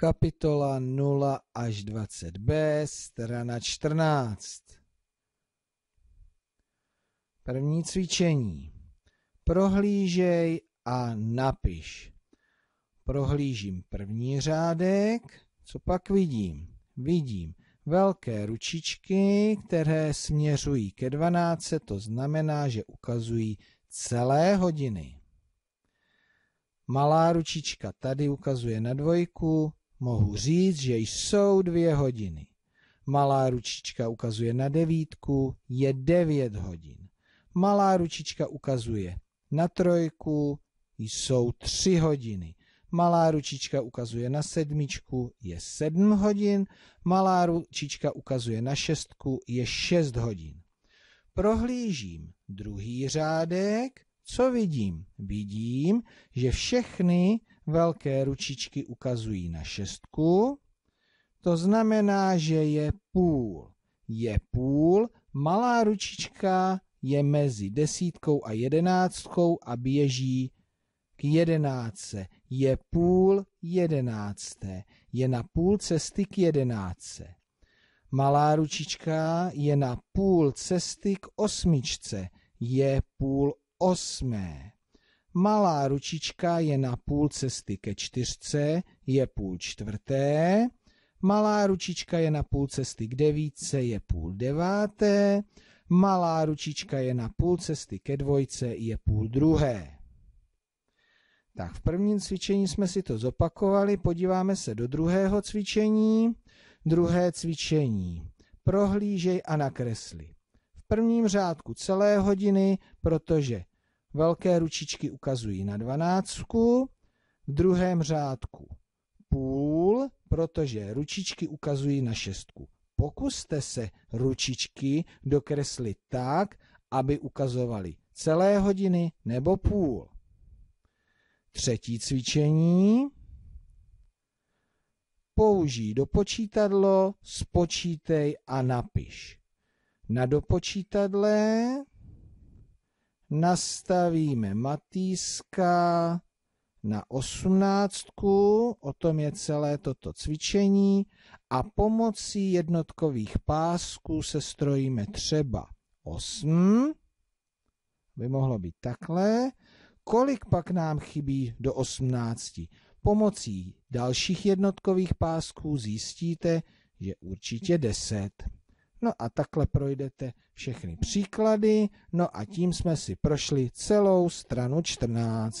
Kapitola 0 až 20b, strana 14. První cvičení. Prohlížej a napiš. Prohlížím první řádek. Co pak vidím? Vidím velké ručičky, které směřují ke 12, to znamená, že ukazují celé hodiny. Malá ručička tady ukazuje na dvojku, Mohu říct, že jsou dvě hodiny. Malá ručička ukazuje na devítku, je devět hodin. Malá ručička ukazuje na trojku, jsou tři hodiny. Malá ručička ukazuje na sedmičku, je sedm hodin. Malá ručička ukazuje na šestku, je šest hodin. Prohlížím druhý řádek co vidím? Vidím, že všechny velké ručičky ukazují na šestku. To znamená, že je půl. Je půl, malá ručička je mezi desítkou a jedenáctkou a běží k jedenáctce. Je půl jedenácté. Je na půl cesty k jedenáctce. Malá ručička je na půl cesty k osmičce. Je půl osmé. Malá ručička je na půl cesty ke čtyřce, je půl čtvrté. Malá ručička je na půl cesty k devíce, je půl deváté. Malá ručička je na půl cesty ke dvojce, je půl druhé. Tak v prvním cvičení jsme si to zopakovali, podíváme se do druhého cvičení. Druhé cvičení. Prohlížej a nakresli. V prvním řádku celé hodiny, protože Velké ručičky ukazují na dvanáctku, v druhém řádku půl, protože ručičky ukazují na šestku. Pokuste se ručičky dokreslit tak, aby ukazovaly celé hodiny nebo půl. Třetí cvičení. Použij dopočítadlo, spočítej a napiš. Na dopočítadle nastavíme matýska na osmnáctku, o tom je celé toto cvičení a pomocí jednotkových pásků se strojíme třeba 8, by mohlo být takhle, kolik pak nám chybí do 18. Pomocí dalších jednotkových pásků zjistíte, že určitě 10. No a takhle projdete všechny příklady, no a tím jsme si prošli celou stranu 14.